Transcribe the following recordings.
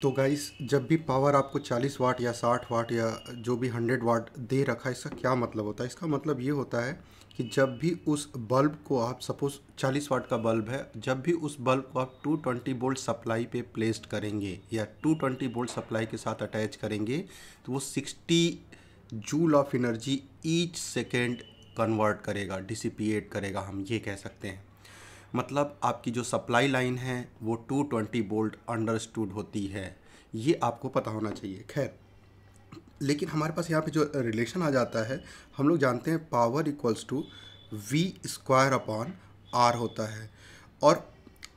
तो गाइस जब भी पावर आपको 40 वाट या 60 वाट या जो भी 100 वाट दे रखा है इसका क्या मतलब होता है इसका मतलब ये होता है कि जब भी उस बल्ब को आप सपोज़ 40 वाट का बल्ब है जब भी उस बल्ब को आप 220 बोल्ट सप्लाई पे प्लेस्ड करेंगे या 220 बोल्ट सप्लाई के साथ अटैच करेंगे तो वो 60 joule of energy each second convert करेगा डिसिपिएट करेगा हम ये कह सकते हैं मतलब आपकी जो सप्लाई लाइन है वो 220 बोल्ट अंडरस्टूड होती है ये आपको पता होना चाहिए खैर लेकिन हमारे पास यहाँ पे जो रिलेशन आ जाता है हम लोग जानते हैं power equals to V square upon R होता है और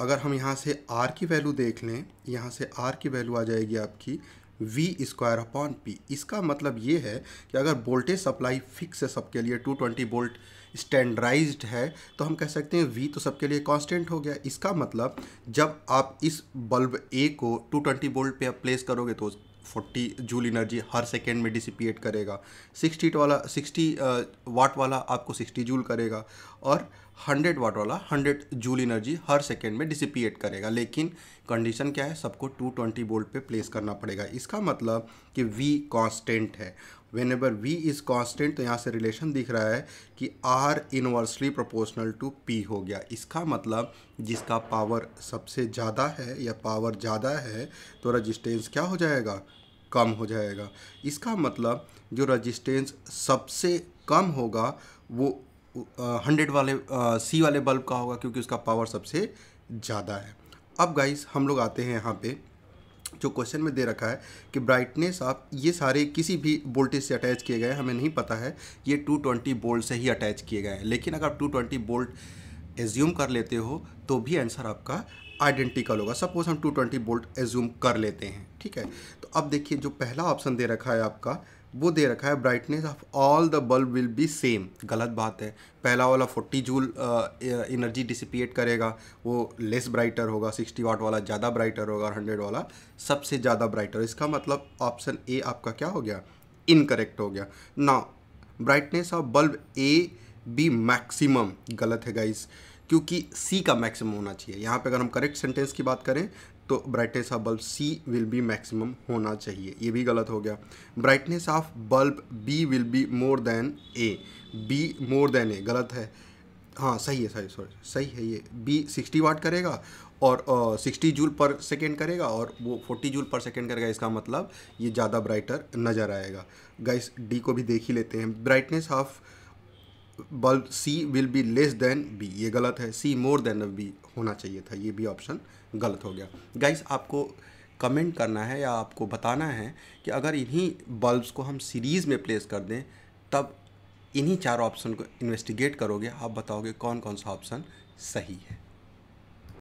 अगर हम यहाँ से आर की वैल्यू देख लें यहाँ से आर की वैल्यू आ जाएगी आपकी वी स्क्वायर अपॉन पी इसका मतलब ये है कि अगर वोल्टेज सप्लाई फिक्स है सबके लिए 220 वोल्ट स्टैंडर्डाइज्ड है तो हम कह सकते हैं वी तो सबके लिए कांस्टेंट हो गया इसका मतलब जब आप इस बल्ब ए को 220 वोल्ट पे प्लेस करोगे तो 40 जूल एनर्जी हर सेकेंड में डिसिपिएट करेगा 60 वाला 60 वाट uh, वाला आपको 60 जूल करेगा और हंड्रेड वाट वाला हंड्रेड जूल एनर्जी हर सेकेंड में डिसिपिएट करेगा लेकिन कंडीशन क्या है सबको टू ट्वेंटी वोल्ट पे प्लेस करना पड़ेगा इसका मतलब कि वी कॉन्स्टेंट है whenever V is constant तो यहाँ से रिलेशन दिख रहा है कि R inversely proportional to P हो गया इसका मतलब जिसका पावर सबसे ज़्यादा है या पावर ज़्यादा है तो रजिस्टेंस क्या हो जाएगा कम हो जाएगा इसका मतलब जो रजिस्टेंस सबसे कम होगा वो हंड्रेड वाले सी वाले बल्ब का होगा क्योंकि उसका पावर सबसे ज़्यादा है अब गाइस हम लोग आते हैं यहाँ पे जो क्वेश्चन में दे रखा है कि ब्राइटनेस आप ये सारे किसी भी वोल्टेज से अटैच किए गए हमें नहीं पता है ये 220 बोल्ट से ही अटैच किए गए हैं लेकिन अगर आप ट्वेंटी बोल्ट एज्यूम कर लेते हो तो भी आंसर आपका आइडेंटिकल होगा सपोज हम 220 बोल्ट एज्यूम कर लेते हैं ठीक है तो अब देखिए जो पहला ऑप्शन दे रखा है आपका वो दे रखा है brightness of all the bulb will be same गलत बात है पहला वाला 40 जूल एनर्जी डिसिपिएट करेगा वो लेस ब्राइटर होगा 60 वाट वाला ज़्यादा ब्राइटर होगा और हंड्रेड वाला सबसे ज़्यादा ब्राइटर इसका मतलब ऑप्शन ए आपका क्या हो गया इनकरेक्ट हो गया ना brightness of bulb A B maximum गलत है गाइस क्योंकि सी का मैक्सिमम होना चाहिए यहाँ पे अगर हम करेक्ट सेंटेंस की बात करें तो brightness of bulb C will be maximum होना चाहिए ये भी गलत हो गया brightness of bulb B will be more than A B more than A गलत है हाँ सही है सही सॉरी सही है ये बी सिक्सटी वाट करेगा और सिक्सटी जूल पर सेकेंड करेगा और वो फोर्टी जूल पर सेकेंड करेगा इसका मतलब ये ज़्यादा ब्राइटर नज़र आएगा गाइस डी को भी देख ही लेते हैं brightness of bulb C will be less than B ये गलत है सी मोर देन बी होना चाहिए था ये भी ऑप्शन गलत हो गया गाइस आपको कमेंट करना है या आपको बताना है कि अगर इन्हीं बल्ब्स को हम सीरीज़ में प्लेस कर दें तब इन्हीं चार ऑप्शन को इन्वेस्टिगेट करोगे आप बताओगे कौन कौन सा ऑप्शन सही है